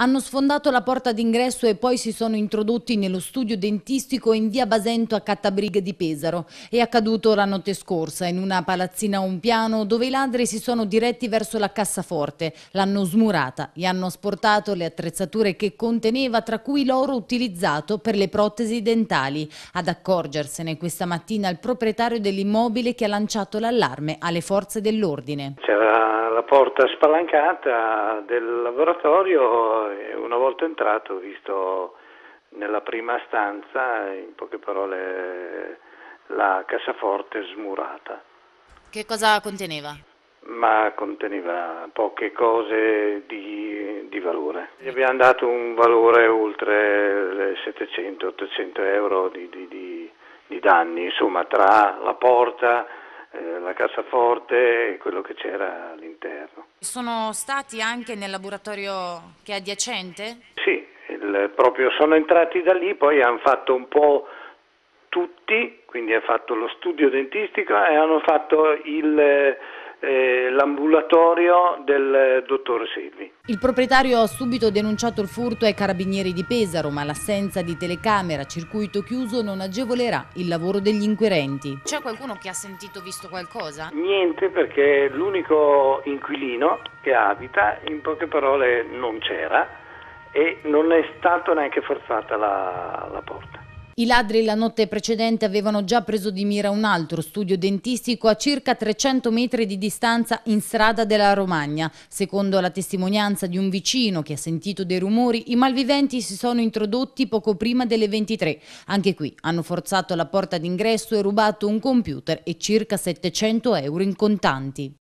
Hanno sfondato la porta d'ingresso e poi si sono introdotti nello studio dentistico in via Basento a Cattabriga di Pesaro. È accaduto la notte scorsa in una palazzina a un piano dove i ladri si sono diretti verso la cassaforte, l'hanno smurata e hanno asportato le attrezzature che conteneva tra cui l'oro utilizzato per le protesi dentali. Ad accorgersene questa mattina il proprietario dell'immobile che ha lanciato l'allarme alle forze dell'ordine. C'era la porta spalancata del laboratorio una volta entrato ho visto nella prima stanza, in poche parole, la cassaforte smurata. Che cosa conteneva? Ma conteneva poche cose di, di valore. Gli abbiamo dato un valore oltre le 700-800 euro di, di, di, danni, insomma, tra la porta, eh, la cassaforte e quello che c'era all'interno. Sono stati anche nel laboratorio che è adiacente? Sì, il, proprio sono entrati da lì, poi hanno fatto un po' tutti, quindi hanno fatto lo studio dentistico e hanno fatto il eh, l'ambulatorio del dottor Silvi. Il proprietario ha subito denunciato il furto ai carabinieri di Pesaro, ma l'assenza di telecamera, a circuito chiuso, non agevolerà il lavoro degli inquirenti. C'è qualcuno che ha sentito, visto qualcosa? Niente, perché l'unico inquilino che abita, in poche parole, non c'era e non è stata neanche forzata la, la porta. I ladri la notte precedente avevano già preso di mira un altro studio dentistico a circa 300 metri di distanza in strada della Romagna. Secondo la testimonianza di un vicino che ha sentito dei rumori, i malviventi si sono introdotti poco prima delle 23. Anche qui hanno forzato la porta d'ingresso e rubato un computer e circa 700 euro in contanti.